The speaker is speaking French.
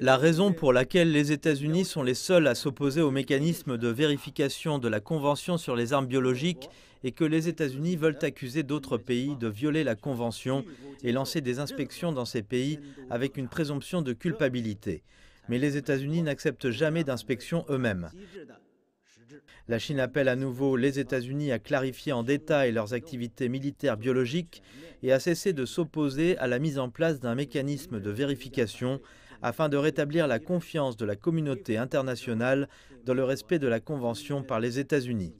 La raison pour laquelle les États-Unis sont les seuls à s'opposer au mécanisme de vérification de la Convention sur les armes biologiques est que les États-Unis veulent accuser d'autres pays de violer la Convention et lancer des inspections dans ces pays avec une présomption de culpabilité. Mais les États-Unis n'acceptent jamais d'inspection eux-mêmes. La Chine appelle à nouveau les États-Unis à clarifier en détail leurs activités militaires biologiques et à cesser de s'opposer à la mise en place d'un mécanisme de vérification afin de rétablir la confiance de la communauté internationale dans le respect de la Convention par les États-Unis.